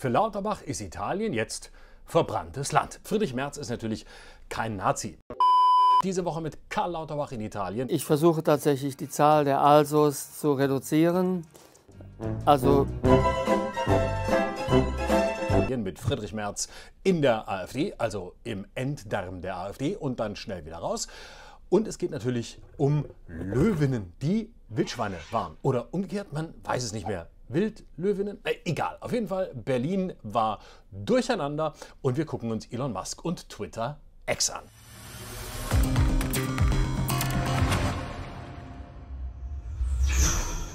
Für Lauterbach ist Italien jetzt verbranntes Land. Friedrich Merz ist natürlich kein Nazi. Diese Woche mit Karl Lauterbach in Italien. Ich versuche tatsächlich die Zahl der Alsos zu reduzieren. Also mit Friedrich Merz in der AfD, also im Enddarm der AfD und dann schnell wieder raus. Und es geht natürlich um Löwinnen, die Wildschweine waren. Oder umgekehrt, man weiß es nicht mehr. Wildlöwinnen? Äh, egal, auf jeden Fall, Berlin war durcheinander und wir gucken uns Elon Musk und Twitter ex an.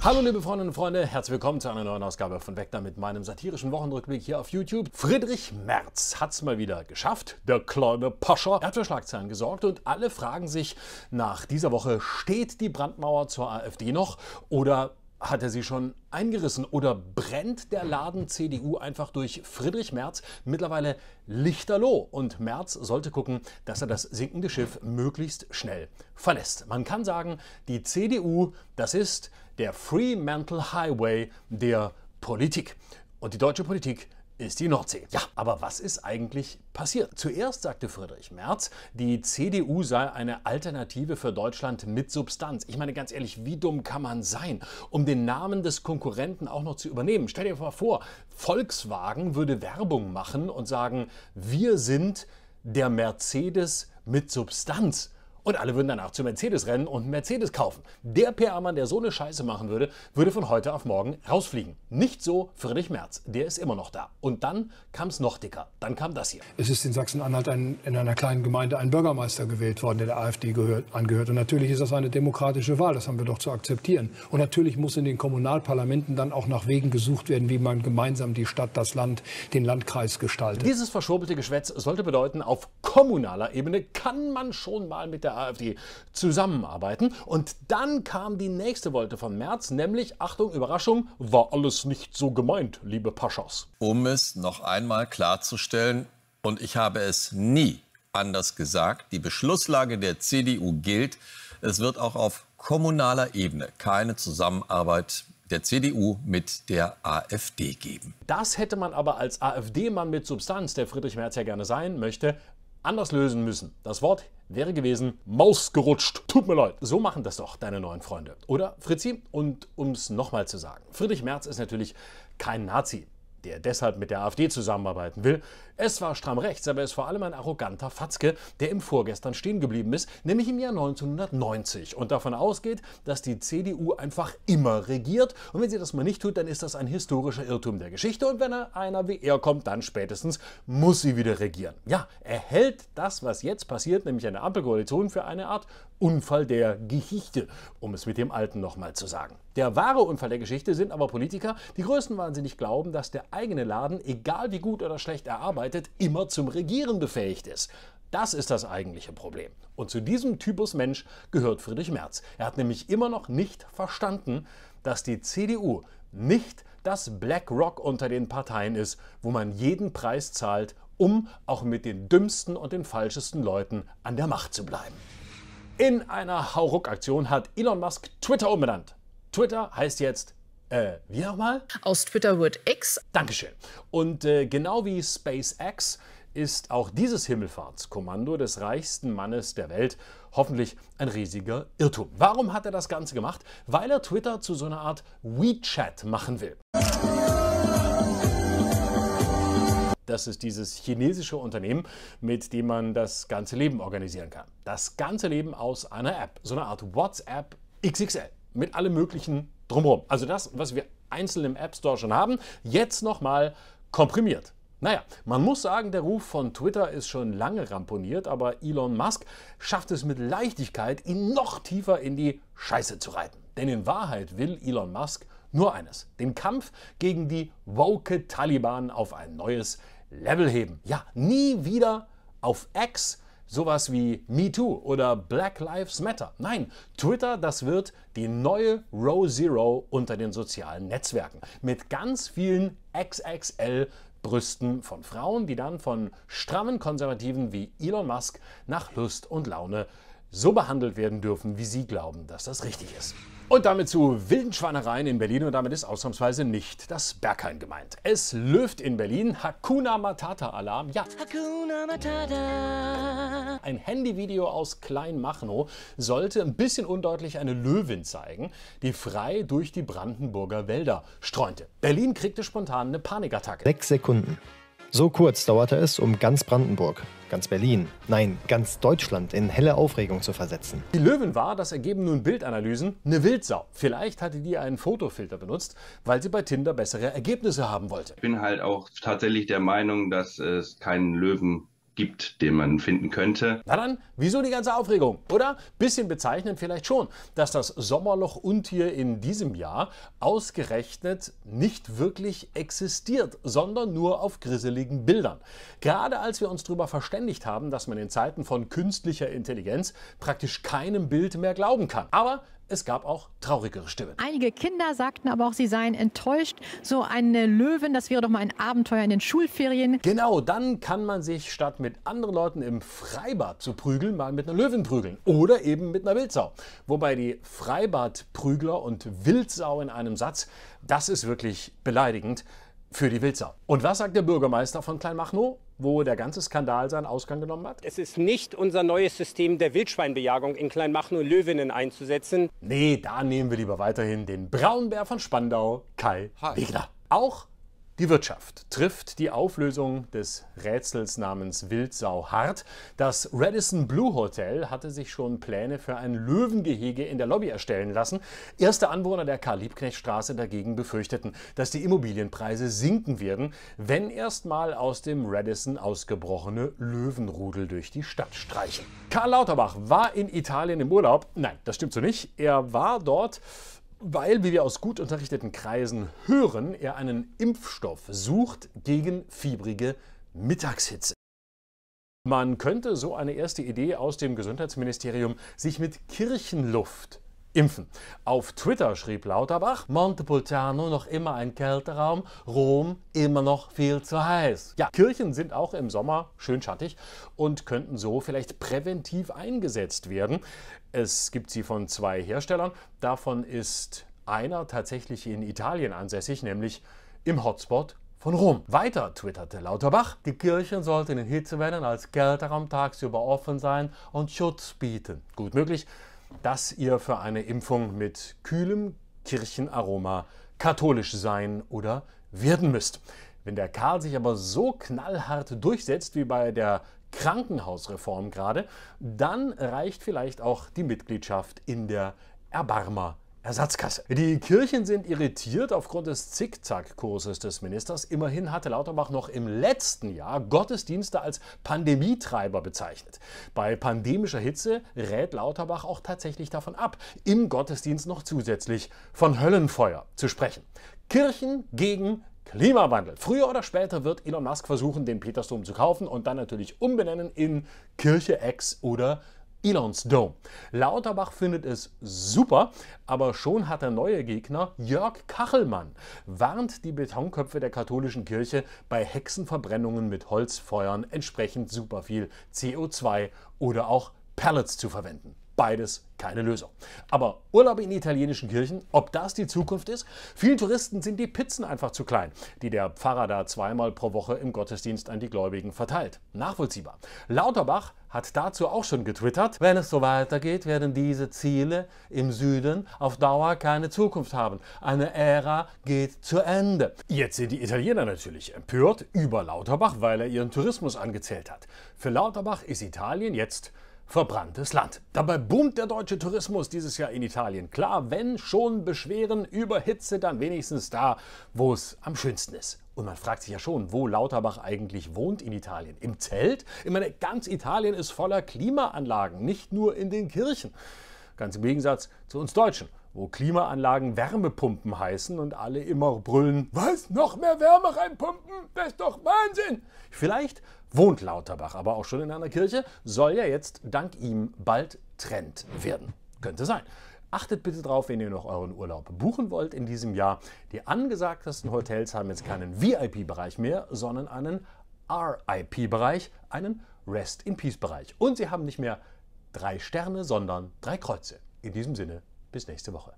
Hallo liebe Freundinnen und Freunde, herzlich willkommen zu einer neuen Ausgabe von Weg mit meinem satirischen Wochenrückblick hier auf YouTube. Friedrich Merz hat es mal wieder geschafft, der kleine Poscher. Er hat für Schlagzeilen gesorgt und alle fragen sich, nach dieser Woche steht die Brandmauer zur AfD noch oder hat er sie schon eingerissen oder brennt der Laden CDU einfach durch Friedrich Merz mittlerweile lichterloh? Und Merz sollte gucken, dass er das sinkende Schiff möglichst schnell verlässt. Man kann sagen, die CDU, das ist der Fremantle Highway der Politik. Und die deutsche Politik ist die Nordsee. Ja, aber was ist eigentlich passiert? Zuerst sagte Friedrich Merz, die CDU sei eine Alternative für Deutschland mit Substanz. Ich meine ganz ehrlich, wie dumm kann man sein, um den Namen des Konkurrenten auch noch zu übernehmen? Stell dir mal vor, Volkswagen würde Werbung machen und sagen, wir sind der Mercedes mit Substanz. Und alle würden danach zu Mercedes rennen und Mercedes kaufen. Der PR-Mann, der so eine Scheiße machen würde, würde von heute auf morgen rausfliegen. Nicht so Friedrich Merz. Der ist immer noch da. Und dann kam es noch dicker. Dann kam das hier. Es ist in Sachsen-Anhalt ein, in einer kleinen Gemeinde ein Bürgermeister gewählt worden, der der AfD gehört, angehört. Und natürlich ist das eine demokratische Wahl. Das haben wir doch zu akzeptieren. Und natürlich muss in den Kommunalparlamenten dann auch nach Wegen gesucht werden, wie man gemeinsam die Stadt, das Land, den Landkreis gestaltet. Dieses verschwurbelte Geschwätz sollte bedeuten, auf kommunaler Ebene kann man schon mal mit der AfD zusammenarbeiten. Und dann kam die nächste Wolte von Merz, nämlich, Achtung, Überraschung, war alles nicht so gemeint, liebe Paschas. Um es noch einmal klarzustellen, und ich habe es nie anders gesagt, die Beschlusslage der CDU gilt, es wird auch auf kommunaler Ebene keine Zusammenarbeit der CDU mit der AfD geben. Das hätte man aber als AfD-Mann mit Substanz, der Friedrich Merz ja gerne sein möchte, anders lösen müssen. Das Wort wäre gewesen Maus gerutscht. Tut mir leid. So machen das doch deine neuen Freunde. Oder Fritzi? Und um es nochmal zu sagen, Friedrich Merz ist natürlich kein Nazi, der deshalb mit der AfD zusammenarbeiten will. Es war stramm rechts, aber es ist vor allem ein arroganter Fatzke, der im Vorgestern stehen geblieben ist, nämlich im Jahr 1990 und davon ausgeht, dass die CDU einfach immer regiert. Und wenn sie das mal nicht tut, dann ist das ein historischer Irrtum der Geschichte. Und wenn einer wie er kommt, dann spätestens muss sie wieder regieren. Ja, er hält das, was jetzt passiert, nämlich eine Ampelkoalition, für eine Art Unfall der Geschichte, um es mit dem Alten nochmal zu sagen. Der wahre Unfall der Geschichte sind aber Politiker, die größtenwahnsinnig glauben, dass der eigene Laden, egal wie gut oder schlecht erarbeitet, arbeitet, immer zum Regieren befähigt ist. Das ist das eigentliche Problem. Und zu diesem Typus Mensch gehört Friedrich Merz. Er hat nämlich immer noch nicht verstanden, dass die CDU nicht das BlackRock unter den Parteien ist, wo man jeden Preis zahlt, um auch mit den dümmsten und den falschesten Leuten an der Macht zu bleiben. In einer Hauruck-Aktion hat Elon Musk Twitter umbenannt. Twitter heißt jetzt äh, wie nochmal? Aus Twitter wird X. Dankeschön. Und äh, genau wie SpaceX ist auch dieses Himmelfahrtskommando des reichsten Mannes der Welt hoffentlich ein riesiger Irrtum. Warum hat er das Ganze gemacht? Weil er Twitter zu so einer Art WeChat machen will. Das ist dieses chinesische Unternehmen, mit dem man das ganze Leben organisieren kann. Das ganze Leben aus einer App, so eine Art WhatsApp XXL mit allem möglichen drumherum. Also das, was wir einzeln im App Store schon haben, jetzt nochmal komprimiert. Naja, man muss sagen, der Ruf von Twitter ist schon lange ramponiert, aber Elon Musk schafft es mit Leichtigkeit, ihn noch tiefer in die Scheiße zu reiten. Denn in Wahrheit will Elon Musk nur eines, den Kampf gegen die woke Taliban auf ein neues Level heben. Ja, nie wieder auf X sowas wie MeToo oder Black Lives Matter. Nein, Twitter, das wird die neue Row Zero unter den sozialen Netzwerken. Mit ganz vielen XXL Brüsten von Frauen, die dann von strammen Konservativen wie Elon Musk nach Lust und Laune so behandelt werden dürfen, wie sie glauben, dass das richtig ist. Und damit zu wilden Schweinereien in Berlin und damit ist ausnahmsweise nicht das Berghain gemeint. Es löft in Berlin Hakuna Matata Alarm. Ja. Hakuna Matata. Ein Handyvideo aus Kleinmachnow sollte ein bisschen undeutlich eine Löwin zeigen, die frei durch die Brandenburger Wälder streunte. Berlin kriegte spontan eine Panikattacke. Sechs Sekunden. So kurz dauerte es, um ganz Brandenburg, ganz Berlin, nein, ganz Deutschland in helle Aufregung zu versetzen. Die Löwen war, das ergeben nun Bildanalysen, eine Wildsau. Vielleicht hatte die einen Fotofilter benutzt, weil sie bei Tinder bessere Ergebnisse haben wollte. Ich bin halt auch tatsächlich der Meinung, dass es keinen Löwen gibt, den man finden könnte. Na dann, wieso die ganze Aufregung, oder? Bisschen bezeichnend vielleicht schon, dass das Sommerloch-Untier in diesem Jahr ausgerechnet nicht wirklich existiert, sondern nur auf grisseligen Bildern. Gerade als wir uns darüber verständigt haben, dass man in Zeiten von künstlicher Intelligenz praktisch keinem Bild mehr glauben kann. Aber es gab auch traurigere Stimmen. Einige Kinder sagten aber auch, sie seien enttäuscht. So eine Löwen, das wäre doch mal ein Abenteuer in den Schulferien. Genau, dann kann man sich statt mit anderen Leuten im Freibad zu prügeln, mal mit einer Löwin prügeln. Oder eben mit einer Wildsau. Wobei die Freibadprügler und Wildsau in einem Satz, das ist wirklich beleidigend für die Wildsau. Und was sagt der Bürgermeister von Kleinmachnow? wo der ganze Skandal seinen Ausgang genommen hat? Es ist nicht unser neues System der Wildschweinbejagung in Kleinmachnow Löwinnen einzusetzen. Nee, da nehmen wir lieber weiterhin den Braunbär von Spandau, Kai Hi. Wegner. Auch die Wirtschaft trifft die Auflösung des Rätsels namens Wildsau hart. Das Radisson Blue Hotel hatte sich schon Pläne für ein Löwengehege in der Lobby erstellen lassen. Erste Anwohner der Karl-Liebknecht-Straße dagegen befürchteten, dass die Immobilienpreise sinken werden, wenn erstmal aus dem Radisson ausgebrochene Löwenrudel durch die Stadt streichen. Karl Lauterbach war in Italien im Urlaub. Nein, das stimmt so nicht. Er war dort weil, wie wir aus gut unterrichteten Kreisen hören, er einen Impfstoff sucht gegen fiebrige Mittagshitze. Man könnte, so eine erste Idee aus dem Gesundheitsministerium, sich mit Kirchenluft impfen. Auf Twitter schrieb Lauterbach, Montepulciano noch immer ein Kälteraum, Rom immer noch viel zu heiß. Ja, Kirchen sind auch im Sommer schön schattig und könnten so vielleicht präventiv eingesetzt werden. Es gibt sie von zwei Herstellern. Davon ist einer tatsächlich in Italien ansässig, nämlich im Hotspot von Rom. Weiter twitterte Lauterbach, die Kirchen sollten in Hitzewellen als Kälteraum tagsüber offen sein und Schutz bieten. Gut möglich, dass ihr für eine Impfung mit kühlem Kirchenaroma katholisch sein oder werden müsst. Wenn der Karl sich aber so knallhart durchsetzt wie bei der Krankenhausreform gerade, dann reicht vielleicht auch die Mitgliedschaft in der Erbarmer -Reform. Ersatzkasse. Die Kirchen sind irritiert aufgrund des Zickzackkurses des Ministers. Immerhin hatte Lauterbach noch im letzten Jahr Gottesdienste als Pandemietreiber bezeichnet. Bei pandemischer Hitze rät Lauterbach auch tatsächlich davon ab, im Gottesdienst noch zusätzlich von Höllenfeuer zu sprechen. Kirchen gegen Klimawandel. Früher oder später wird Elon Musk versuchen, den Petersdom zu kaufen und dann natürlich umbenennen in Kirche X oder Kirche Elons Dome. Lauterbach findet es super, aber schon hat der neue Gegner Jörg Kachelmann warnt die Betonköpfe der katholischen Kirche bei Hexenverbrennungen mit Holzfeuern entsprechend super viel CO2 oder auch Pellets zu verwenden. Beides keine Lösung. Aber Urlaub in italienischen Kirchen, ob das die Zukunft ist? Vielen Touristen sind die Pizzen einfach zu klein, die der Pfarrer da zweimal pro Woche im Gottesdienst an die Gläubigen verteilt. Nachvollziehbar. Lauterbach hat dazu auch schon getwittert, wenn es so weitergeht, werden diese Ziele im Süden auf Dauer keine Zukunft haben. Eine Ära geht zu Ende. Jetzt sind die Italiener natürlich empört über Lauterbach, weil er ihren Tourismus angezählt hat. Für Lauterbach ist Italien jetzt verbranntes Land. Dabei boomt der deutsche Tourismus dieses Jahr in Italien. Klar, wenn schon Beschweren über Hitze, dann wenigstens da, wo es am schönsten ist. Und man fragt sich ja schon, wo Lauterbach eigentlich wohnt in Italien. Im Zelt? Ich meine, ganz Italien ist voller Klimaanlagen, nicht nur in den Kirchen. Ganz im Gegensatz zu uns Deutschen wo Klimaanlagen Wärmepumpen heißen und alle immer brüllen, was, noch mehr Wärme reinpumpen? Das ist doch Wahnsinn! Vielleicht wohnt Lauterbach aber auch schon in einer Kirche, soll ja jetzt dank ihm bald Trend werden. Könnte sein. Achtet bitte drauf, wenn ihr noch euren Urlaub buchen wollt in diesem Jahr. Die angesagtesten Hotels haben jetzt keinen VIP-Bereich mehr, sondern einen RIP-Bereich, einen Rest in Peace-Bereich. Und sie haben nicht mehr drei Sterne, sondern drei Kreuze. In diesem Sinne, bis nächste Woche.